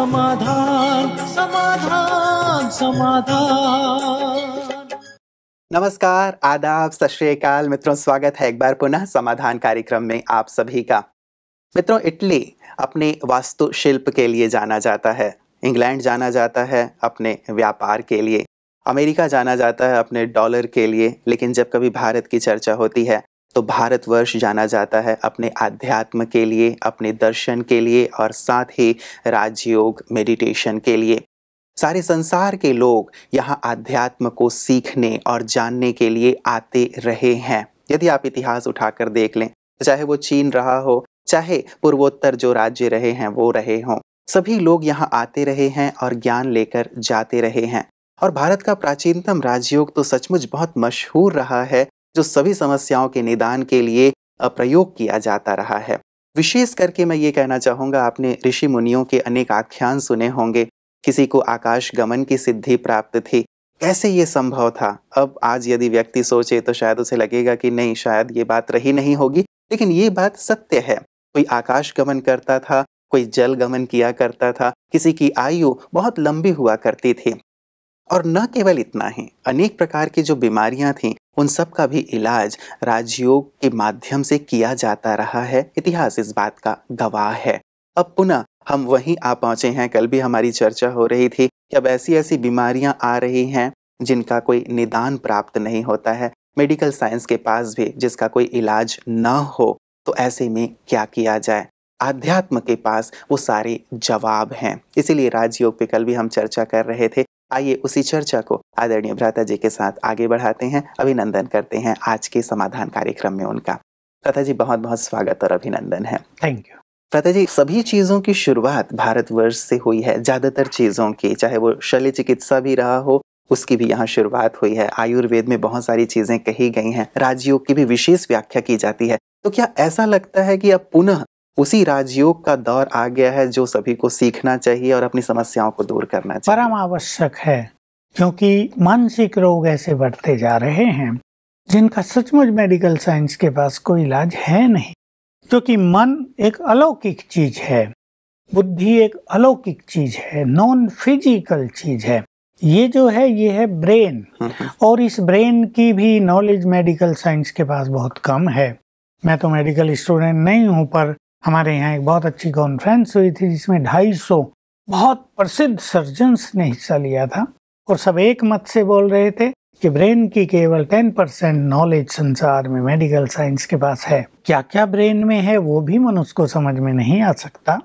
समाधान समाधान समाधान नमस्कार आदाब सत श्रीकाल मित्रों स्वागत है एक बार पुनः समाधान कार्यक्रम में आप सभी का मित्रों इटली अपने वास्तुशिल्प के लिए जाना जाता है इंग्लैंड जाना जाता है अपने व्यापार के लिए अमेरिका जाना जाता है अपने डॉलर के लिए लेकिन जब कभी भारत की चर्चा होती है तो भारतवर्ष जाना जाता है अपने आध्यात्म के लिए अपने दर्शन के लिए और साथ ही राजयोग मेडिटेशन के लिए सारे संसार के लोग यहाँ आध्यात्म को सीखने और जानने के लिए आते रहे हैं यदि आप इतिहास उठाकर देख लें चाहे वो चीन रहा हो चाहे पूर्वोत्तर जो राज्य रहे हैं वो रहे हों सभी लोग यहाँ आते रहे हैं और ज्ञान लेकर जाते रहे हैं और भारत का प्राचीनतम राजयोग तो सचमुच बहुत मशहूर रहा है जो सभी समस्याओं के निदान के लिए प्रयोग किया जाता रहा है विशेष करके मैं ये कहना चाहूँगा आपने ऋषि मुनियों के अनेक आख्यान सुने होंगे किसी को आकाश गमन की सिद्धि प्राप्त थी कैसे ये संभव था अब आज यदि व्यक्ति सोचे तो शायद उसे लगेगा कि नहीं शायद ये बात रही नहीं होगी लेकिन ये बात सत्य है कोई आकाश गमन करता था कोई जल गमन किया करता था किसी की आयु बहुत लंबी हुआ करती थी और न केवल इतना ही अनेक प्रकार की जो बीमारियां थीं उन सब का भी इलाज राजयोग के माध्यम से किया जाता रहा है इतिहास इस बात का गवाह है अब पुनः हम वहीं आ पहुंचे हैं कल भी हमारी चर्चा हो रही थी कि अब ऐसी ऐसी बीमारियां आ रही हैं जिनका कोई निदान प्राप्त नहीं होता है मेडिकल साइंस के पास भी जिसका कोई इलाज न हो तो ऐसे में क्या किया जाए आध्यात्म के पास वो सारे जवाब हैं इसीलिए राजयोग पे कल भी हम चर्चा कर रहे थे आइए उसी चर्चा को आदरणीय भ्राता जी के साथ आगे बढ़ाते हैं अभिनंदन करते हैं आज के समाधान कार्यक्रम में उनका भ्राता जी बहुत बहुत स्वागत और अभिनंदन है थैंक यू प्रथा जी सभी चीज़ों की शुरुआत भारतवर्ष से हुई है ज़्यादातर चीज़ों की चाहे वो शल्य चिकित्सा भी रहा हो उसकी भी यहाँ शुरुआत हुई है आयुर्वेद में बहुत सारी चीज़ें कही गई हैं राजयोग की भी विशेष व्याख्या की जाती है तो क्या ऐसा लगता है कि अब पुनः उसी राजयोग का दौर आ गया है जो सभी को सीखना चाहिए और अपनी समस्याओं को दूर करना चाहिए परम आवश्यक है क्योंकि मानसिक रोग ऐसे बढ़ते जा रहे हैं जिनका सचमुच मेडिकल साइंस के पास कोई इलाज है नहीं क्योंकि मन एक अलौकिक चीज है बुद्धि एक अलौकिक चीज है नॉन फिजिकल चीज है ये जो है ये है ब्रेन और इस ब्रेन की भी नॉलेज मेडिकल साइंस के पास बहुत कम है मैं तो मेडिकल स्टूडेंट नहीं हूँ पर हमारे यहाँ एक बहुत अच्छी कॉन्फ्रेंस हुई थी जिसमें ढाई सौ बहुत प्रसिद्ध सर्जन्स ने हिस्सा लिया था और सब एक मत से बोल रहे थे कि ब्रेन की केवल टेन परसेंट नॉलेज संसार में मेडिकल साइंस के पास है क्या क्या ब्रेन में है वो भी मनुष्य को समझ में नहीं आ सकता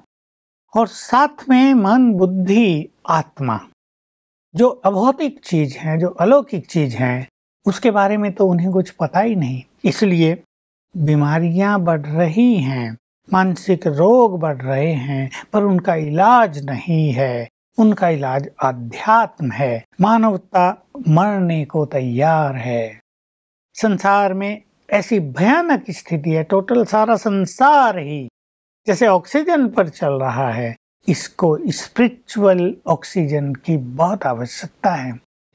और साथ में मन बुद्धि आत्मा जो अभौतिक चीज है जो अलौकिक चीज है उसके बारे में तो उन्हें कुछ पता ही नहीं इसलिए बीमारियां बढ़ रही हैं मानसिक रोग बढ़ रहे हैं पर उनका इलाज नहीं है उनका इलाज अध्यात्म है मानवता मरने को तैयार है संसार में ऐसी भयानक स्थिति है टोटल सारा संसार ही जैसे ऑक्सीजन पर चल रहा है इसको स्पिरिचुअल ऑक्सीजन की बहुत आवश्यकता है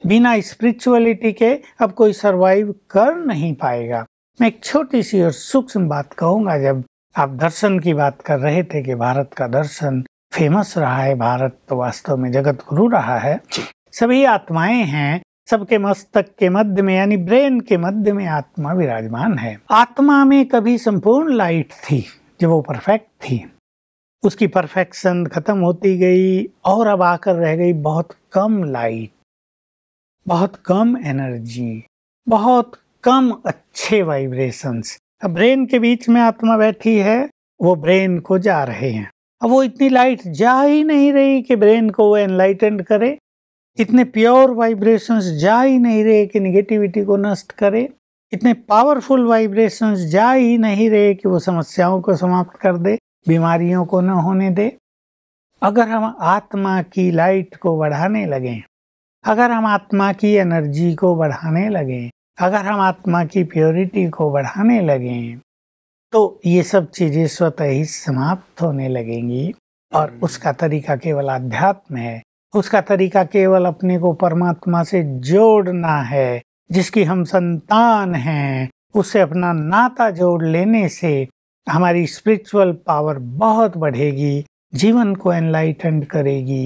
बिना स्पिरिचुअलिटी के अब कोई सरवाइव कर नहीं पाएगा मैं एक छोटी सी और सूक्ष्म बात कहूंगा जब आप दर्शन की बात कर रहे थे कि भारत का दर्शन फेमस रहा है भारत तो वास्तव में जगत गुरु रहा है सभी आत्माएं हैं सबके मस्तक के मध्य में यानी ब्रेन के मध्य में आत्मा विराजमान है आत्मा में कभी संपूर्ण लाइट थी जो वो परफेक्ट थी उसकी परफेक्शन खत्म होती गई और अब आकर रह गई बहुत कम लाइट बहुत कम एनर्जी बहुत कम अच्छे वाइब्रेशंस ब्रेन के बीच में आत्मा बैठी है वो ब्रेन को जा रहे हैं अब वो इतनी लाइट जा ही नहीं रही कि ब्रेन को वो एनलाइटेंड करे इतने प्योर वाइब्रेशंस जा ही नहीं रहे कि निगेटिविटी को नष्ट करे इतने पावरफुल वाइब्रेशंस जा ही नहीं रहे कि वो समस्याओं को समाप्त कर दे बीमारियों को न होने दे अगर हम आत्मा की लाइट को बढ़ाने लगें अगर हम आत्मा की एनर्जी को बढ़ाने लगें अगर हम आत्मा की प्योरिटी को बढ़ाने लगें तो ये सब चीज़ें स्वतः ही समाप्त होने लगेंगी और हम्म। उसका तरीका केवल अध्यात्म है उसका तरीका केवल अपने को परमात्मा से जोड़ना है जिसकी हम संतान हैं उससे अपना नाता जोड़ लेने से हमारी स्पिरिचुअल पावर बहुत बढ़ेगी जीवन को एनलाइटेंड करेगी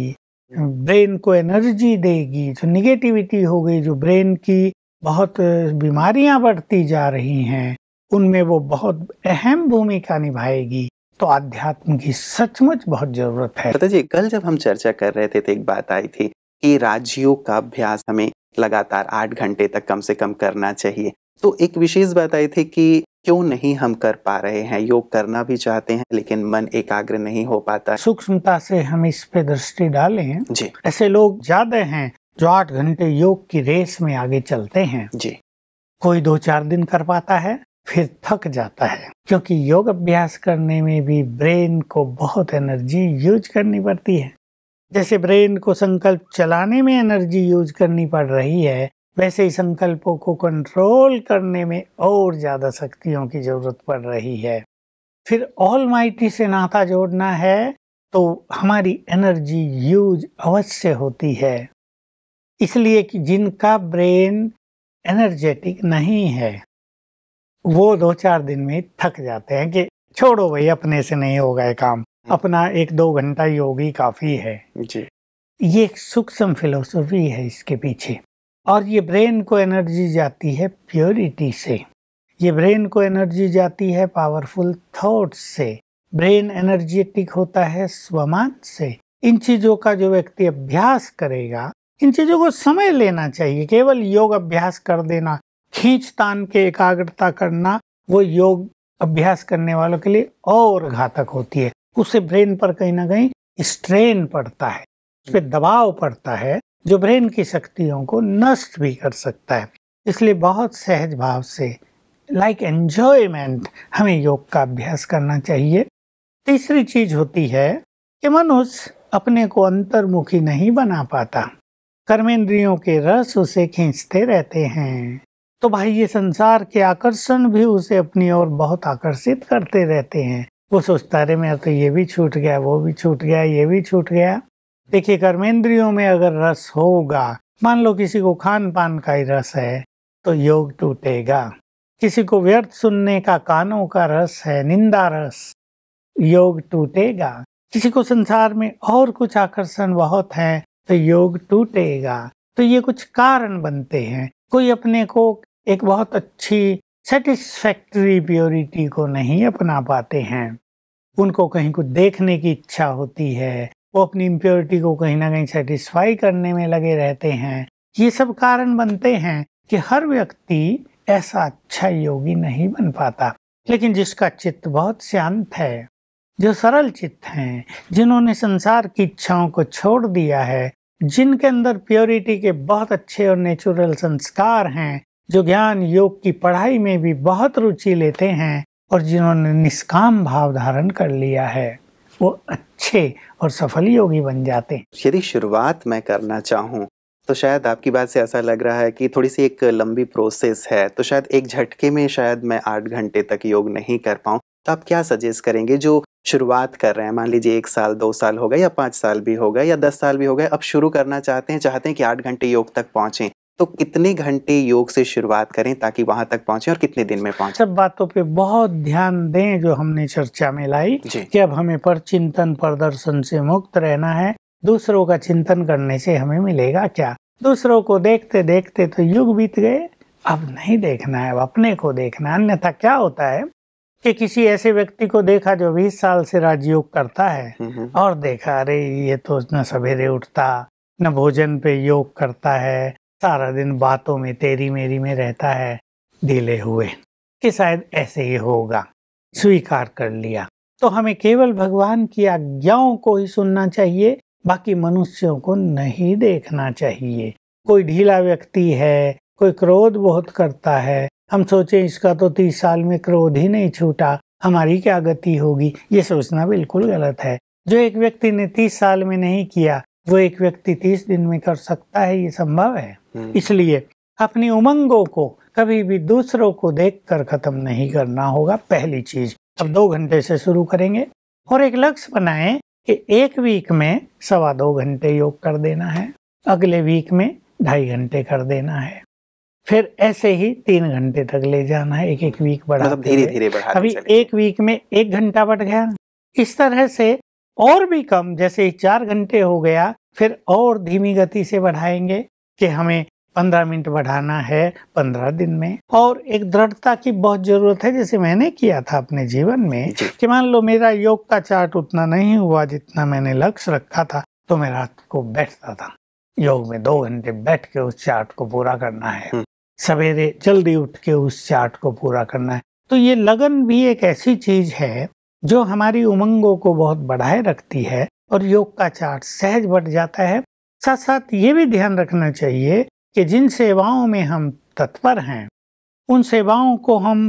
हम्म। ब्रेन को एनर्जी देगी जो निगेटिविटी हो गई जो ब्रेन की बहुत बीमारियां बढ़ती जा रही हैं उनमें वो बहुत अहम भूमिका निभाएगी तो अध्यात्म की सचमुच बहुत जरूरत है जी कल जब हम चर्चा कर रहे थे तो एक बात आई थी कि राजयोग का अभ्यास हमें लगातार आठ घंटे तक कम से कम करना चाहिए तो एक विशेष बात आई थी कि क्यों नहीं हम कर पा रहे हैं योग करना भी चाहते हैं लेकिन मन एकाग्र नहीं हो पाता सूक्ष्मता से हम इस पे दृष्टि डालें जी ऐसे लोग ज्यादा हैं जो आठ घंटे योग की रेस में आगे चलते हैं जी कोई दो चार दिन कर पाता है फिर थक जाता है क्योंकि योग अभ्यास करने में भी ब्रेन को बहुत एनर्जी यूज करनी पड़ती है जैसे ब्रेन को संकल्प चलाने में एनर्जी यूज करनी पड़ रही है वैसे ही संकल्पों को कंट्रोल करने में और ज़्यादा शक्तियों की ज़रूरत पड़ रही है फिर ऑल माइटी से नाता जोड़ना है तो हमारी एनर्जी यूज अवश्य होती है इसलिए कि जिनका ब्रेन एनर्जेटिक नहीं है वो दो चार दिन में थक जाते हैं कि छोड़ो भाई अपने से नहीं होगा ये काम हम्म। अपना एक दो घंटा योगी काफी है जी ये एक सूक्ष्म फिलोसफी है इसके पीछे और ये ब्रेन को एनर्जी जाती है प्योरिटी से ये ब्रेन को एनर्जी जाती है पावरफुल थॉट्स से ब्रेन एनर्जेटिक होता है स्वमान से इन चीज़ों का जो व्यक्ति अभ्यास करेगा इन चीज़ों को समय लेना चाहिए केवल योग अभ्यास कर देना खींच तान के एकाग्रता करना वो योग अभ्यास करने वालों के लिए और घातक होती है उससे ब्रेन पर कहीं ना कहीं स्ट्रेन पड़ता है उस पर दबाव पड़ता है जो ब्रेन की शक्तियों को नष्ट भी कर सकता है इसलिए बहुत सहज भाव से लाइक like एन्जॉयमेंट हमें योग का अभ्यास करना चाहिए तीसरी चीज होती है कि मनुष्य अपने को अंतर्मुखी नहीं बना पाता कर्मेंद्रियों के रस उसे खींचते रहते हैं तो भाई ये संसार के आकर्षण भी उसे अपनी ओर बहुत आकर्षित करते रहते हैं वो सोचता अरे मेरा तो ये भी छूट गया वो भी छूट गया ये भी छूट गया देखिए कर्मेंद्रियों में अगर रस होगा मान लो किसी को खान पान का ही रस है तो योग टूटेगा किसी को व्यर्थ सुनने का कानों का रस है निंदा रस योग टूटेगा किसी को संसार में और कुछ आकर्षण बहुत हैं तो योग टूटेगा तो ये कुछ कारण बनते हैं कोई अपने को एक बहुत अच्छी सेटिस्फैक्ट्री प्योरिटी को नहीं अपना पाते हैं उनको कहीं कुछ देखने की इच्छा होती है वो अपनी इम्प्योरिटी को कहीं ना कहीं सेटिस्फाई करने में लगे रहते हैं ये सब कारण बनते हैं कि हर व्यक्ति ऐसा अच्छा योगी नहीं बन पाता लेकिन जिसका चित्त बहुत शांत है जो सरल चित्त हैं जिन्होंने संसार की इच्छाओं को छोड़ दिया है जिनके अंदर प्योरिटी के बहुत अच्छे और नेचुरल संस्कार हैं जो ज्ञान योग की पढ़ाई में भी बहुत रुचि लेते हैं और जिन्होंने निष्काम भाव धारण कर लिया है वो अच्छे और सफल योगी बन जाते हैं यदि शुरुआत मैं करना चाहूँ तो शायद आपकी बात से ऐसा लग रहा है कि थोड़ी सी एक लंबी प्रोसेस है तो शायद एक झटके में शायद मैं आठ घंटे तक योग नहीं कर पाऊँ तो आप क्या सजेस्ट करेंगे जो शुरुआत कर रहे हैं मान लीजिए एक साल दो साल हो गए या पाँच साल भी हो गए या दस साल भी हो गए अब शुरू करना चाहते हैं चाहते हैं कि आठ घंटे योग तक पहुँचें तो कितने घंटे योग से शुरुआत करें ताकि वहाँ तक पहुँचें और कितने दिन में पहुँचें सब बातों पे बहुत ध्यान दें जो हमने चर्चा में लाई कि अब हमें पर चिंतन प्रदर्शन से मुक्त रहना है दूसरों का चिंतन करने से हमें मिलेगा क्या दूसरों को देखते देखते तो युग बीत गए अब नहीं देखना है अब अपने को देखना है अन्यथा क्या होता है कि किसी ऐसे व्यक्ति को देखा जो बीस साल से राजयोग करता है हम्म, हम्म। और देखा अरे ये तो न सवेरे उठता न भोजन पे योग करता है सारा दिन बातों में तेरी मेरी में रहता है ढीले हुए कि शायद ऐसे ही होगा स्वीकार कर लिया तो हमें केवल भगवान की आज्ञाओं को ही सुनना चाहिए बाकी मनुष्यों को नहीं देखना चाहिए कोई ढीला व्यक्ति है कोई क्रोध बहुत करता है हम सोचे इसका तो तीस साल में क्रोध ही नहीं छूटा हमारी क्या गति होगी ये सोचना बिल्कुल गलत है जो एक व्यक्ति ने तीस साल में नहीं किया वो एक व्यक्ति तीस दिन में कर सकता है ये संभव है हम्म। इसलिए अपनी उमंगों को कभी भी दूसरों को देख कर खत्म नहीं करना होगा पहली चीज अब दो घंटे से शुरू करेंगे और एक लक्ष्य बनाए कि एक वीक में सवा दो घंटे योग कर देना है अगले वीक में ढाई घंटे कर देना है फिर ऐसे ही तीन घंटे तक ले जाना है मतलब एक एक वीक बढ़ा मतलब धीरे धीरे बढ़ा अभी एक वीक में एक घंटा बढ़ गया इस तरह से और भी कम जैसे चार घंटे हो गया फिर और धीमी गति से बढ़ाएंगे कि हमें पंद्रह मिनट बढ़ाना है पंद्रह दिन में और एक दृढ़ता की बहुत जरूरत है जैसे मैंने किया था अपने जीवन में कि मान लो मेरा योग का चार्ट उतना नहीं हुआ जितना मैंने लक्ष्य रखा था तो मैं रात को बैठता था योग में दो घंटे बैठ के उस चार्ट को पूरा करना है हम्म। सवेरे जल्दी उठ के उस चार्ट को पूरा करना है तो ये लगन भी एक ऐसी चीज है जो हमारी उमंगों को बहुत बढ़ाए रखती है और योग का चार्ट सहज बढ़ जाता है साथ साथ ये भी ध्यान रखना चाहिए कि जिन सेवाओं में हम तत्पर हैं उन सेवाओं को हम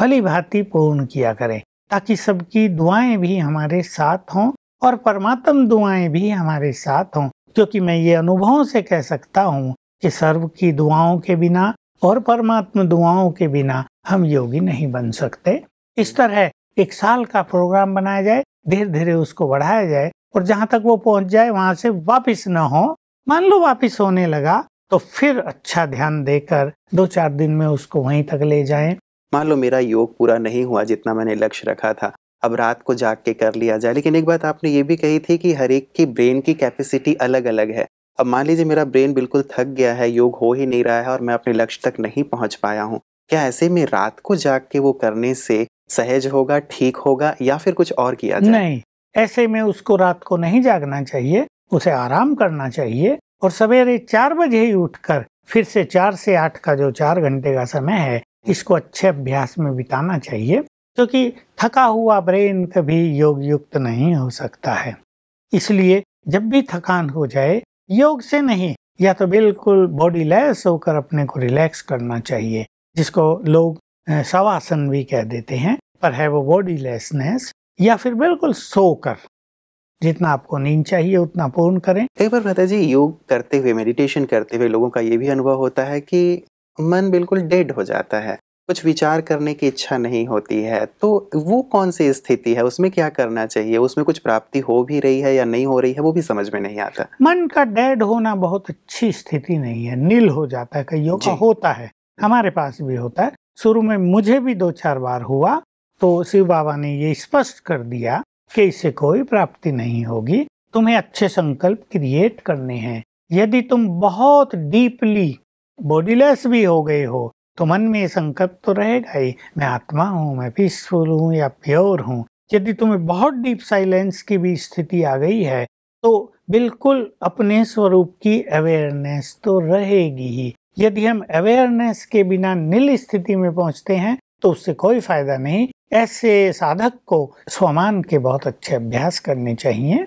भली भांति पूर्ण किया करें ताकि सबकी दुआएं भी हमारे साथ हों और परमात्म दुआएं भी हमारे साथ हों क्योंकि मैं ये अनुभवों से कह सकता हूँ कि सर्व की दुआओं के बिना और परमात्मा दुआओं के बिना हम योगी नहीं बन सकते इस तरह एक साल का प्रोग्राम बनाया जाए धीरे धीरे उसको बढ़ाया जाए और जहां तक वो पहुंच जाए वहां से वापिस न हो मान लो वापिस होने लगा तो फिर अच्छा ध्यान देकर दो चार दिन में उसको वहीं तक ले जाए मान लो मेरा योग पूरा नहीं हुआ जितना मैंने लक्ष्य रखा था अब रात को जाग के कर लिया जाए लेकिन एक बात आपने ये भी कही थी कि हर एक की ब्रेन की कैपेसिटी अलग अलग है अब मान लीजिए मेरा ब्रेन बिल्कुल थक गया है योग हो ही नहीं रहा है और मैं अपने लक्ष्य तक नहीं पहुंच पाया हूँ क्या ऐसे में रात को जाग के वो करने से सहज होगा ठीक होगा या फिर कुछ और किया जाए नहीं ऐसे में उसको रात को नहीं जागना चाहिए उसे आराम करना चाहिए और सवेरे चार बजे ही उठकर फिर से चार से आठ का जो चार घंटे का समय है इसको अच्छे अभ्यास में बिताना चाहिए क्योंकि तो थका हुआ ब्रेन कभी योग युक्त नहीं हो सकता है इसलिए जब भी थकान हो जाए योग से नहीं या तो बिल्कुल बॉडी लेस होकर अपने को रिलैक्स करना चाहिए जिसको लोग सवासन भी कह देते हैं पर है वो बॉडी लेसनेस या फिर बिल्कुल सोकर जितना आपको नींद चाहिए उतना पूर्ण करें एक बार माता जी योग करते हुए मेडिटेशन करते हुए लोगों का ये भी अनुभव होता है कि मन बिल्कुल डेड हो जाता है कुछ विचार करने की इच्छा नहीं होती है तो वो कौन सी स्थिति है उसमें क्या करना चाहिए उसमें कुछ प्राप्ति हो भी रही है या नहीं हो रही है वो भी समझ में नहीं आता मन का डेड होना बहुत अच्छी स्थिति नहीं है नील हो जाता है कईयों का होता है हमारे पास भी होता है शुरू में मुझे भी दो चार बार हुआ तो शिव बाबा ने ये स्पष्ट कर दिया कि इससे कोई प्राप्ति नहीं होगी तुम्हें अच्छे संकल्प क्रिएट करने हैं यदि तुम बहुत डीपली बॉडीलेस भी हो गए हो तो मन में ये संकल्प तो रहेगा ही मैं आत्मा हूँ मैं पीसफुल हूँ या प्योर हूँ यदि तुम्हें बहुत डीप साइलेंस की भी स्थिति आ गई है तो बिल्कुल अपने स्वरूप की अवेयरनेस तो रहेगी ही यदि हम अवेयरनेस के बिना नील स्थिति में पहुंचते हैं तो उससे कोई फायदा नहीं ऐसे साधक को स्वमान के बहुत अच्छे अभ्यास करने चाहिए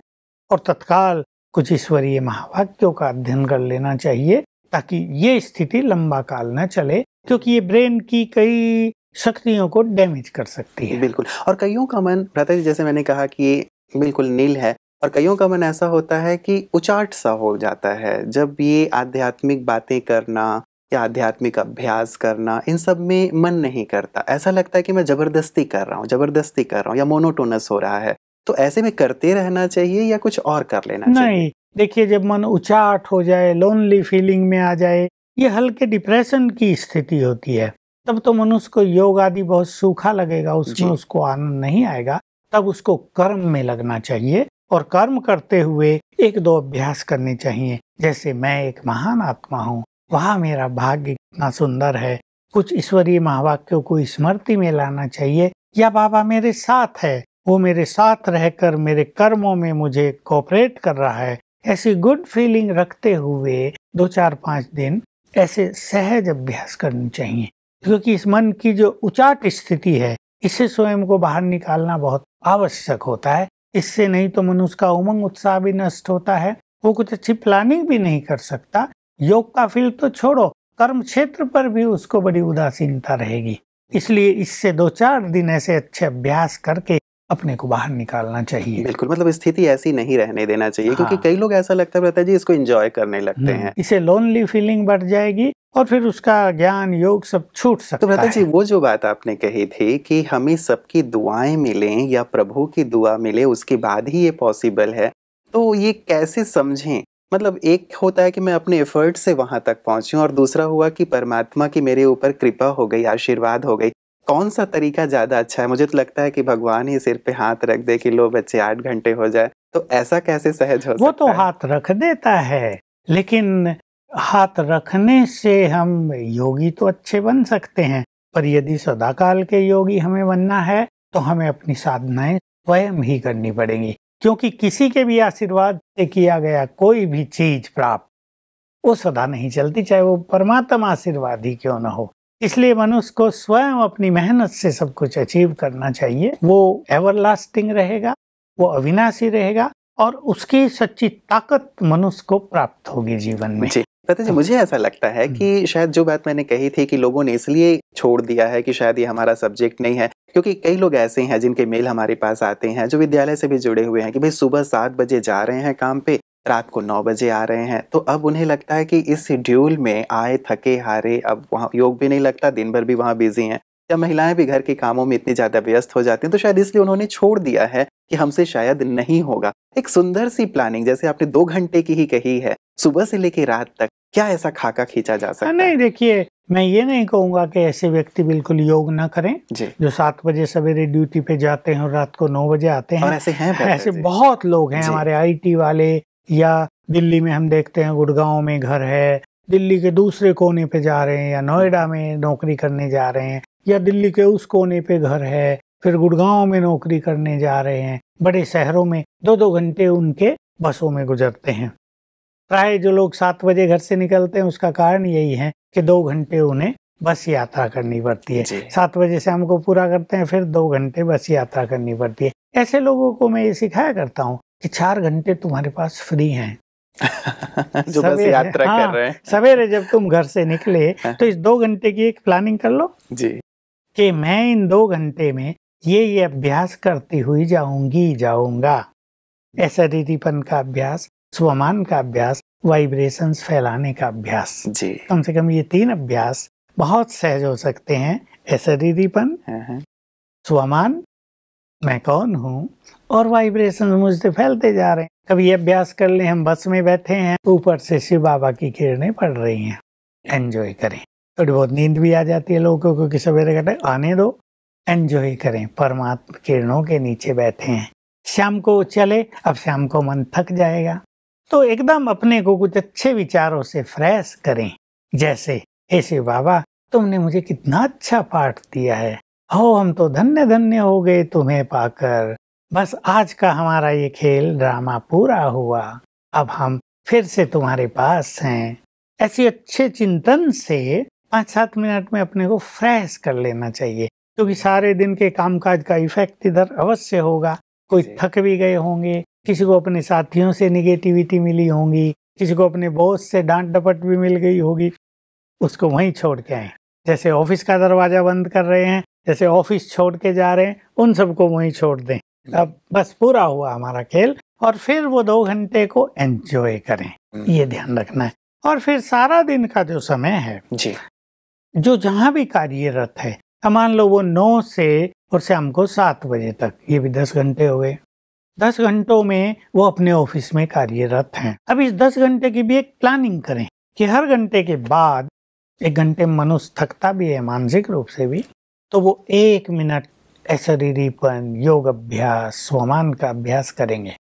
और तत्काल कुछ ईश्वरीय महावाक्यों का अध्ययन कर लेना चाहिए ताकि ये स्थिति लंबा काल न चले क्योंकि ये ब्रेन की कई शक्तियों को डैमेज कर सकती है बिल्कुल और कईयों का मन भ्राता जी जैसे मैंने कहा कि ये बिल्कुल नील है और कईयों का मन ऐसा होता है कि उचाट सा हो जाता है जब ये आध्यात्मिक बातें करना या आध्यात्मिक अभ्यास करना इन सब में मन नहीं करता ऐसा लगता है कि मैं जबरदस्ती कर रहा हूँ जबरदस्ती कर रहा हूँ या मोनोटोनस हो रहा है तो ऐसे में करते रहना चाहिए या कुछ और कर लेना नहीं चाहिए? देखिए जब मन उचाट हो जाए लोनली फीलिंग में आ जाए ये हल्के डिप्रेशन की स्थिति होती है तब तो मनुष्य को योग आदि बहुत सूखा लगेगा उसमें उसको आनंद नहीं आएगा तब उसको कर्म में लगना चाहिए और कर्म करते हुए एक दो अभ्यास करने चाहिए जैसे मैं एक महान आत्मा हूँ वहाँ मेरा भाग्य कितना सुंदर है कुछ ईश्वरीय महावाक्यों को स्मृति में लाना चाहिए या बाबा मेरे साथ है वो मेरे साथ रहकर मेरे कर्मों में मुझे कॉपरेट कर रहा है ऐसी गुड फीलिंग रखते हुए दो चार पाँच दिन ऐसे सहज अभ्यास करनी चाहिए क्योंकि इस मन की जो उचाट स्थिति है इससे स्वयं को बाहर निकालना बहुत आवश्यक होता है इससे नहीं तो मनुष्य का उमंग उत्साह भी नष्ट होता है वो कुछ अच्छी प्लानिंग भी नहीं कर सकता योग का फील्ड तो छोड़ो कर्म क्षेत्र पर भी उसको बड़ी उदासीनता रहेगी इसलिए इससे दो चार दिन ऐसे अच्छे अभ्यास करके अपने को बाहर निकालना चाहिए बिल्कुल मतलब स्थिति ऐसी नहीं रहने देना चाहिए हाँ। क्योंकि कई लोग ऐसा लगता रहता है जी इसको एंजॉय करने लगते हम्म, हैं इसे लोनली फीलिंग बढ़ जाएगी और फिर उसका ज्ञान योग सब छूट तो सकता तो है। जी वो जो बात आपने कही थी कि हमें सबकी दुआएं मिले या प्रभु की दुआ मिले उसके बाद ही ये पॉसिबल है तो ये कैसे समझें मतलब एक होता है कि मैं अपने एफर्ट से वहां तक पहुंचूं और दूसरा हुआ कि परमात्मा की मेरे ऊपर कृपा हो गई आशीर्वाद हो गई कौन सा तरीका ज़्यादा अच्छा है मुझे तो लगता है कि भगवान ही सिर पे हाथ रख दे कि लो बच्चे आठ घंटे हो जाए तो ऐसा कैसे सहज हो वो तो है? हाथ रख देता है लेकिन हाथ रखने से हम योगी तो अच्छे बन सकते हैं पर यदि सदाकाल के योगी हमें बनना है तो हमें अपनी साधनाएं स्वयं ही करनी पड़ेंगी क्योंकि किसी के भी आशीर्वाद से किया गया कोई भी चीज प्राप्त वो सदा नहीं चलती चाहे वो परमात्मा आशीर्वाद ही क्यों ना हो इसलिए मनुष्य को स्वयं अपनी मेहनत से सब कुछ अचीव करना चाहिए वो एवर लास्टिंग रहेगा वो अविनाशी रहेगा और उसकी सच्ची ताकत मनुष्य को प्राप्त होगी जीवन में जी। पता जी मुझे ऐसा लगता है कि हम्म। शायद जो बात मैंने कही थी कि लोगों ने इसलिए छोड़ दिया है कि शायद ये हमारा सब्जेक्ट नहीं है क्योंकि कई लोग ऐसे हैं जिनके मेल हमारे पास आते हैं जो विद्यालय से भी जुड़े हुए हैं कि भाई सुबह सात बजे जा रहे हैं काम पे रात को नौ बजे आ रहे हैं तो अब उन्हें लगता है कि इस शेड्यूल में आए थके हारे अब वहाँ योग भी नहीं लगता दिन भर भी वहाँ बिजी हैं या महिलाएं भी घर के कामों में इतनी ज़्यादा व्यस्त हो जाती हैं तो शायद इसलिए उन्होंने छोड़ दिया है कि हमसे शायद नहीं होगा एक सुंदर सी प्लानिंग जैसे आपने दो घंटे की ही कही है सुबह से लेकर रात तक क्या ऐसा खाका खींचा जा हाँ, सकता नहीं देखिए मैं ये नहीं कहूँगा कि ऐसे व्यक्ति बिल्कुल योग न करें जो सात बजे सवेरे ड्यूटी पे जाते हैं और रात को नौ बजे आते हैं और ऐसे हैं ऐसे बहुत लोग हैं हमारे आईटी वाले या दिल्ली में हम देखते हैं गुड़गांव में घर है दिल्ली के दूसरे कोने पे जा रहे हैं या नोएडा में नौकरी करने जा रहे हैं या दिल्ली के उस कोने पे घर है फिर गुड़गांव में नौकरी करने जा रहे हैं बड़े शहरों में दो दो घंटे उनके बसों में गुजरते हैं प्राय जो लोग सात बजे घर से निकलते हैं उसका कारण यही है कि दो घंटे उन्हें बस यात्रा करनी पड़ती है सात बजे से हमको पूरा करते हैं फिर दो घंटे बस यात्रा करनी पड़ती है ऐसे लोगों को मैं ये सिखाया करता हूँ कि चार घंटे तुम्हारे पास फ्री हैं जो बस यात्रा हाँ, कर रहे हैं सवेरे जब तुम घर से निकले हाँ। तो इस दो घंटे की एक प्लानिंग कर लो जी कि मैं इन दो घंटे में ये ये अभ्यास करती हुई जाऊंगी जाऊंगा एसरीपन का अभ्यास स्वमान का अभ्यास वाइब्रेशन फैलाने का अभ्यास जी कम से कम ये तीन अभ्यास बहुत सहज हो सकते हैं एसरीपन हाँ, हाँ। स्वमान मैं कौन हूँ और वाइब्रेशन मुझसे फैलते जा रहे हैं कभी अभ्यास कर ले हम बस में बैठे हैं ऊपर से शिव बाबा की किरणें पड़ रही हैं एंजॉय करें थोड़ी बहुत नींद भी आ जाती है लोगों को क्योंकि सवेरे कहते आने दो एंजॉय करें परमात्मा किरणों के नीचे बैठे हैं शाम को चले अब शाम को मन थक जाएगा तो एकदम अपने को कुछ अच्छे विचारों से फ्रेश करें जैसे हे शिव बाबा तुमने मुझे कितना अच्छा पाठ दिया है हो हम तो धन्य धन्य हो गए तुम्हें पाकर बस आज का हमारा ये खेल ड्रामा पूरा हुआ अब हम फिर से तुम्हारे पास हैं ऐसे अच्छे चिंतन से पाँच सात मिनट में अपने को फ्रेश कर लेना चाहिए क्योंकि सारे दिन के कामकाज का इफेक्ट इधर अवश्य होगा कोई थक भी गए होंगे किसी को अपने साथियों से निगेटिविटी मिली होंगी किसी को अपने बॉस से डांट डपट भी मिल गई होगी उसको वहीं छोड़ के आए जैसे ऑफिस का दरवाजा बंद कर रहे हैं जैसे ऑफिस छोड़ के जा रहे हैं उन सबको वहीं छोड़ दें अब बस पूरा हुआ हमारा खेल और फिर वो दो घंटे को एंजॉय करें हम्म। ये ध्यान रखना है और फिर सारा दिन का जो समय है जी जो जहां भी कार्यरत है मान लो वो नौ से और शाम को सात बजे तक ये भी दस घंटे हो गए दस घंटों में वो अपने ऑफिस में कार्यरत हैं अब इस दस घंटे की भी एक प्लानिंग करें कि हर घंटे के बाद एक घंटे मनुष्य थकता भी है मानसिक रूप से भी तो वो एक मिनट शरीरीपन योग अभ्यास स्वमान का अभ्यास करेंगे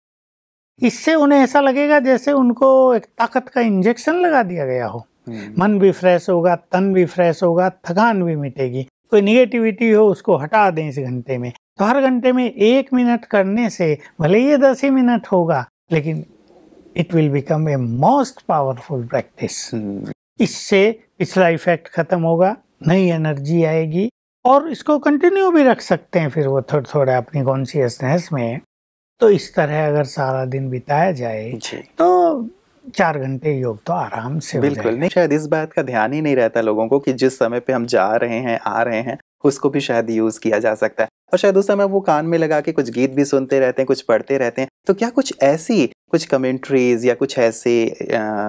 इससे उन्हें ऐसा लगेगा जैसे उनको एक ताकत का इंजेक्शन लगा दिया गया हो हम्म। मन भी फ्रेश होगा तन भी फ्रेश होगा थकान भी मिटेगी कोई निगेटिविटी हो उसको हटा दें इस घंटे में तो हर घंटे में एक मिनट करने से भले ये दस ही मिनट होगा लेकिन it will become a most powerful practice इससे पिछला इफेक्ट खत्म होगा नई एनर्जी आएगी और इसको कंटिन्यू भी रख सकते हैं फिर वो थोड़े थोड़े अपनी कॉन्शियसनेस में तो इस तरह अगर सारा दिन बिताया जाए तो चार घंटे योग तो आराम से बिल्कुल नहीं शायद इस बात का ध्यान ही नहीं रहता लोगों को कि जिस समय पे हम जा रहे हैं आ रहे हैं उसको भी शायद यूज़ किया जा सकता है और शायद उस समय वो कान में लगा के कुछ गीत भी सुनते रहते हैं कुछ पढ़ते रहते हैं तो क्या कुछ ऐसी कुछ कमेंट्रीज या कुछ ऐसे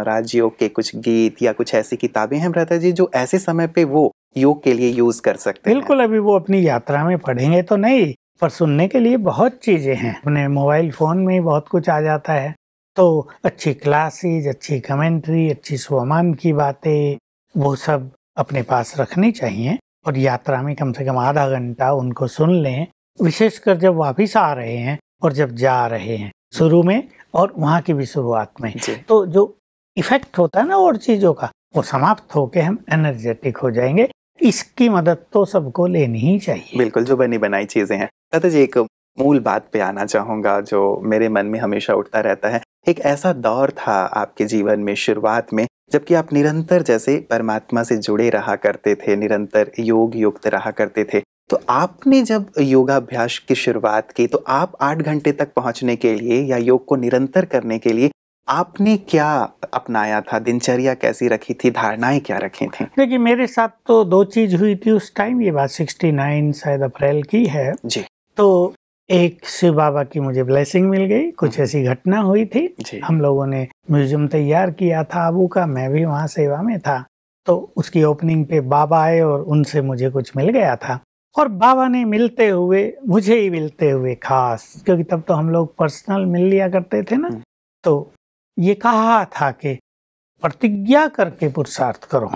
राज्यों के कुछ गीत या कुछ ऐसी किताबें हैं भ्राता जी जो ऐसे समय पे वो योग के लिए यूज कर सकते हैं बिल्कुल अभी वो अपनी यात्रा में पढ़ेंगे तो नहीं पर सुनने के लिए बहुत चीजें हैं अपने मोबाइल फोन में बहुत कुछ आ जाता है तो अच्छी क्लासेज अच्छी कमेंट्री अच्छी स्वमान की बातें वो सब अपने पास रखनी चाहिए और यात्रा में कम से कम आधा घंटा उनको सुन लें विशेषकर जब वापिस आ रहे हैं और जब जा रहे हैं शुरू में और वहाँ की भी शुरुआत में तो जो इफेक्ट होता है ना और चीज़ों का वो समाप्त होकर हम एनर्जेटिक हो जाएंगे इसकी मदद तो सबको लेनी ही चाहिए बिल्कुल जो बनी बनाई चीज़ें हैं दादा जी एक मूल बात पे आना चाहूँगा जो मेरे मन में हमेशा उठता रहता है एक ऐसा दौर था आपके जीवन में शुरुआत में जबकि आप निरंतर जैसे परमात्मा से जुड़े रहा करते थे निरंतर योग युक्त रहा करते थे तो आपने जब योगाभ्यास की शुरुआत की तो आप आठ घंटे तक पहुंचने के लिए या योग को निरंतर करने के लिए आपने क्या अपनाया था दिनचर्या कैसी रखी थी धारणाएं क्या रखी थी देखिए मेरे साथ तो दो चीज हुई थी उस टाइम ये बात 69 शायद अप्रैल की है जी तो एक शिव बाबा की मुझे ब्लेसिंग मिल गई कुछ हम्म। ऐसी घटना हुई थी हम लोगों ने म्यूजियम तैयार किया था आबू का मैं भी वहाँ सेवा में था तो उसकी ओपनिंग पे बाबा आए और उनसे मुझे कुछ मिल गया था और बाबा ने मिलते हुए मुझे ही मिलते हुए खास क्योंकि तब तो हम लोग पर्सनल मिल लिया करते थे ना हम्म। तो ये कहा था कि प्रतिज्ञा करके पुरुषार्थ करो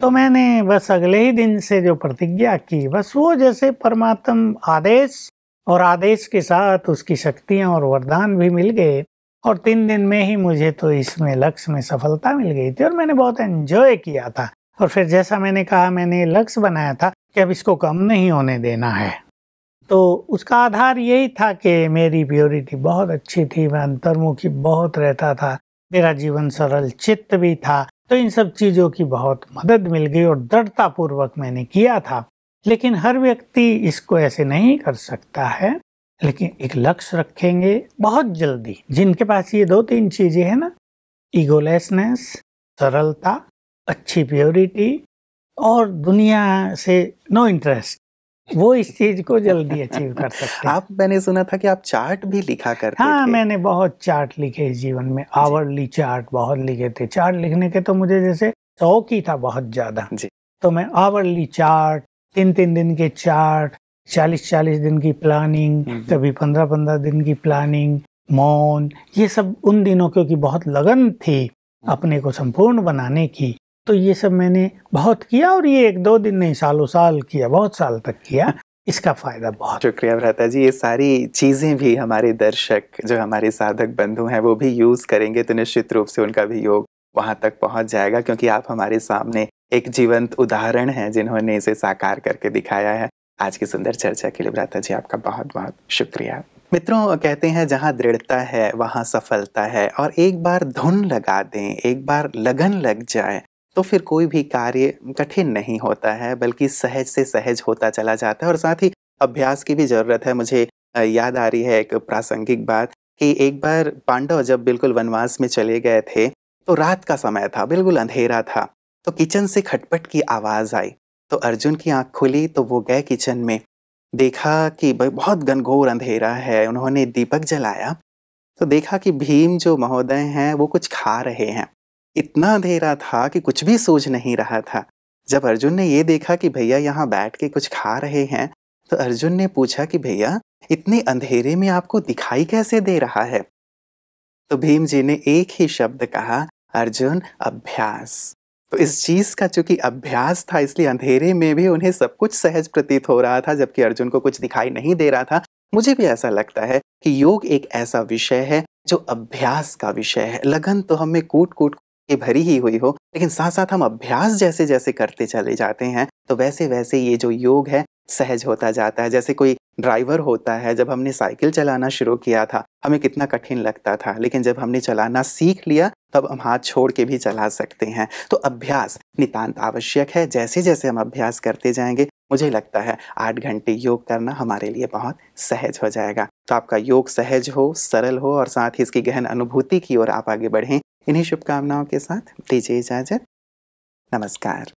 तो मैंने बस अगले ही दिन से जो प्रतिज्ञा की बस वो जैसे परमात्म आदेश और आदेश के साथ उसकी शक्तियाँ और वरदान भी मिल गए और तीन दिन में ही मुझे तो इसमें लक्ष्य में सफलता मिल गई थी और मैंने बहुत एंजॉय किया था और फिर जैसा मैंने कहा मैंने लक्ष्य बनाया था कि अब इसको कम नहीं होने देना है तो उसका आधार यही था कि मेरी प्योरिटी बहुत अच्छी थी मैं अंतर्मुखी बहुत रहता था मेरा जीवन सरल चित्त भी था तो इन सब चीज़ों की बहुत मदद मिल गई और दृढ़तापूर्वक मैंने किया था लेकिन हर व्यक्ति इसको ऐसे नहीं कर सकता है लेकिन एक लक्ष्य रखेंगे बहुत जल्दी जिनके पास ये दो तीन चीजें हैं ना ईगोलेसनेस सरलता अच्छी प्योरिटी और दुनिया से नो इंटरेस्ट वो इस चीज को जल्दी अचीव कर सकते हैं आप मैंने सुना था कि आप चार्ट भी लिखा करते हाँ थे। मैंने बहुत चार्ट लिखे इस जीवन में आवरली चार्ट बहुत लिखे थे चार्ट लिखने के तो मुझे जैसे शौक ही था बहुत ज्यादा जी तो मैं आवरली चार्ट तीन तीन दिन के चार्ट चालीस चालीस दिन की प्लानिंग हम्म, हम्म। कभी पंद्रह पंद्रह दिन की प्लानिंग मौन ये सब उन दिनों क्योंकि बहुत लगन थी अपने को संपूर्ण बनाने की तो ये सब मैंने बहुत किया और ये एक दो दिन नहीं सालों साल किया बहुत साल तक किया इसका फायदा बहुत शुक्रिया भ्राता जी ये सारी चीज़ें भी हमारे दर्शक जो हमारे साधक बंधु हैं वो भी यूज़ करेंगे तो निश्चित रूप से उनका भी योग वहाँ तक पहुँच जाएगा क्योंकि आप हमारे सामने एक जीवंत उदाहरण है जिन्होंने इसे साकार करके दिखाया है आज की सुंदर चर्चा के लिए ब्राता जी आपका बहुत बहुत शुक्रिया मित्रों कहते हैं जहाँ दृढ़ता है वहाँ सफलता है और एक बार धुन लगा दें एक बार लगन लग जाए तो फिर कोई भी कार्य कठिन नहीं होता है बल्कि सहज से सहज होता चला जाता है और साथ ही अभ्यास की भी ज़रूरत है मुझे याद आ रही है एक प्रासंगिक बात कि एक बार पांडव जब बिल्कुल वनवास में चले गए थे तो रात का समय था बिल्कुल अंधेरा था तो किचन से खटपट की आवाज़ आई तो अर्जुन की आंख खुली तो वो गए किचन में देखा कि बहुत गनघोर अंधेरा है उन्होंने दीपक जलाया तो देखा कि भीम जो महोदय हैं वो कुछ खा रहे हैं इतना अंधेरा था कि कुछ भी सूझ नहीं रहा था जब अर्जुन ने ये देखा कि भैया यहाँ बैठ के कुछ खा रहे हैं तो अर्जुन ने पूछा कि भैया इतने अंधेरे में आपको दिखाई कैसे दे रहा है तो भीम जी ने एक ही शब्द कहा अर्जुन अभ्यास तो इस चीज़ का चूंकि अभ्यास था इसलिए अंधेरे में भी उन्हें सब कुछ सहज प्रतीत हो रहा था जबकि अर्जुन को कुछ दिखाई नहीं दे रहा था मुझे भी ऐसा लगता है कि योग एक ऐसा विषय है जो अभ्यास का विषय है लगन तो हमें कूट कूट के भरी ही हुई हो लेकिन साथ साथ हम अभ्यास जैसे जैसे करते चले जाते हैं तो वैसे वैसे ये जो योग है सहज होता जाता है जैसे कोई ड्राइवर होता है जब हमने साइकिल चलाना शुरू किया था हमें कितना कठिन लगता था लेकिन जब हमने चलाना सीख लिया तब हम हाथ छोड़ के भी चला सकते हैं तो अभ्यास नितांत आवश्यक है जैसे जैसे हम अभ्यास करते जाएंगे मुझे लगता है आठ घंटे योग करना हमारे लिए बहुत सहज हो जाएगा तो आपका योग सहज हो सरल हो और साथ ही इसकी गहन अनुभूति की ओर आप आगे बढ़ें इन्हीं शुभकामनाओं के साथ दीजिए इजाजत नमस्कार